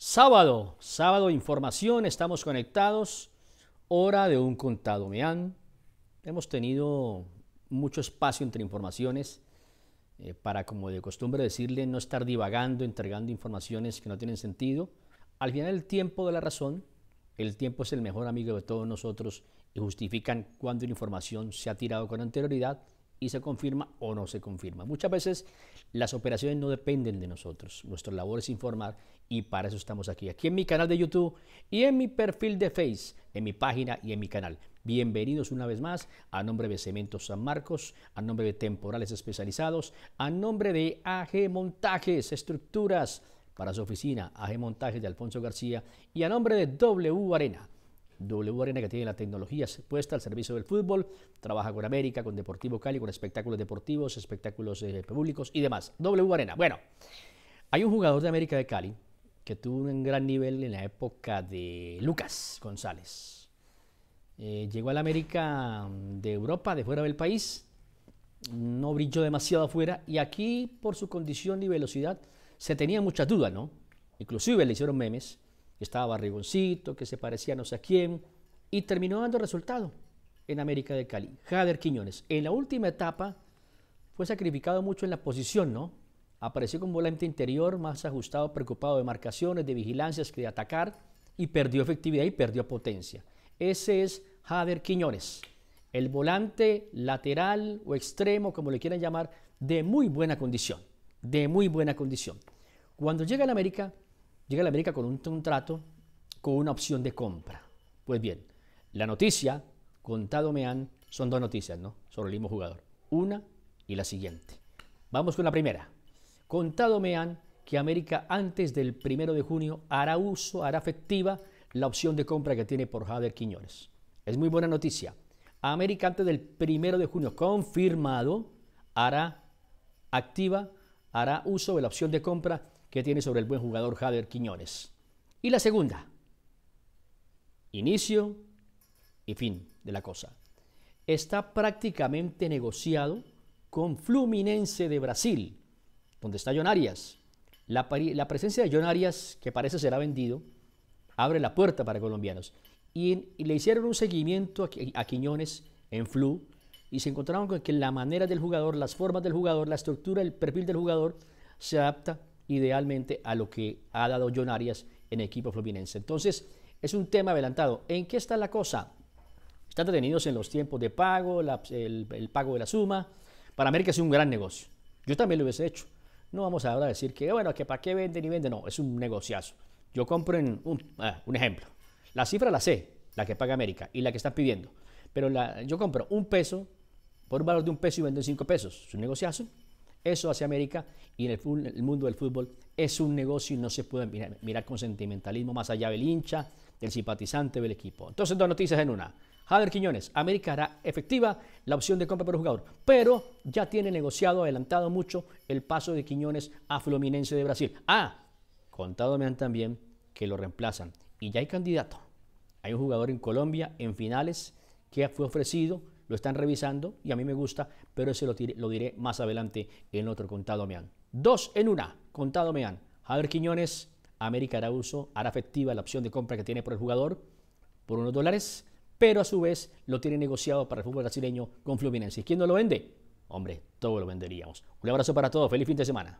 Sábado, sábado información, estamos conectados, hora de un contado. Me han hemos tenido mucho espacio entre informaciones eh, para, como de costumbre decirle, no estar divagando, entregando informaciones que no tienen sentido. Al final el tiempo de la razón, el tiempo es el mejor amigo de todos nosotros y justifican cuando una información se ha tirado con anterioridad y se confirma o no se confirma. Muchas veces las operaciones no dependen de nosotros. Nuestra labor es informar y para eso estamos aquí, aquí en mi canal de YouTube y en mi perfil de Face, en mi página y en mi canal. Bienvenidos una vez más a nombre de Cementos San Marcos, a nombre de Temporales Especializados, a nombre de AG Montajes, Estructuras para su oficina, AG Montajes de Alfonso García y a nombre de W Arena. Arena que tiene la tecnología puesta al servicio del fútbol, trabaja con América, con Deportivo Cali, con espectáculos deportivos, espectáculos eh, públicos y demás. Arena, Bueno, hay un jugador de América de Cali que tuvo un gran nivel en la época de Lucas González. Eh, llegó al América de Europa, de fuera del país, no brilló demasiado afuera y aquí por su condición y velocidad se tenía muchas dudas, ¿no? Inclusive le hicieron memes estaba Barrigoncito, que se parecía a no sé a quién, y terminó dando resultado en América de Cali. Jader Quiñones, en la última etapa fue sacrificado mucho en la posición, ¿no? Apareció con volante interior, más ajustado, preocupado de marcaciones, de vigilancias que de atacar, y perdió efectividad y perdió potencia. Ese es Jader Quiñones, el volante lateral o extremo, como le quieran llamar, de muy buena condición, de muy buena condición. Cuando llega al América, llega a la América con un contrato con una opción de compra. Pues bien, la noticia, contado me han, son dos noticias, ¿no? Sobre el mismo jugador. Una y la siguiente. Vamos con la primera. Contado me han que América antes del primero de junio hará uso, hará efectiva la opción de compra que tiene por Javier Quiñones. Es muy buena noticia. América antes del primero de junio, confirmado, hará activa, hará uso de la opción de compra que tiene sobre el buen jugador Jader Quiñones. Y la segunda, inicio y fin de la cosa. Está prácticamente negociado con Fluminense de Brasil, donde está John Arias. La, presencia de John Arias, que parece será vendido, abre la puerta para colombianos. Y, le hicieron un seguimiento a, Quiñones en Flu y se encontraron con que la manera del jugador, las formas del jugador, la estructura, el perfil del jugador se adapta idealmente a lo que ha dado John Arias en equipo fluminense. Entonces, es un tema adelantado. ¿En qué está la cosa? Están detenidos en los tiempos de pago, el, pago de la suma. Para América es un gran negocio. Yo también lo hubiese hecho. No vamos ahora a decir que, bueno, que para qué venden y venden. No, es un negociazo. Yo compro en un, ah, ejemplo. La cifra la sé, la que paga América y la que están pidiendo. Pero yo compro un peso por un valor de un peso y vendo en cinco pesos. Es un negociazo. Eso hacia América y en el, mundo del fútbol es un negocio y no se puede mirar, con sentimentalismo más allá del hincha, del simpatizante del equipo. Entonces, dos noticias en una. Javier Quiñones, América hará efectiva la opción de compra por jugador, pero ya tiene negociado, adelantado mucho el paso de Quiñones a Fluminense de Brasil. Ah, contado me han también que lo reemplazan y ya hay candidato. Hay un jugador en Colombia en finales que fue ofrecido lo están revisando y a mí me gusta, pero eso lo, diré más adelante en otro Contado Meán. Dos en una, Contado Meán. Javier Quiñones, América uso hará efectiva la opción de compra que tiene por el jugador por unos dólares, pero a su vez lo tiene negociado para el fútbol brasileño con Fluminense. quién no lo vende? Hombre, todo lo venderíamos. Un abrazo para todos, feliz fin de semana.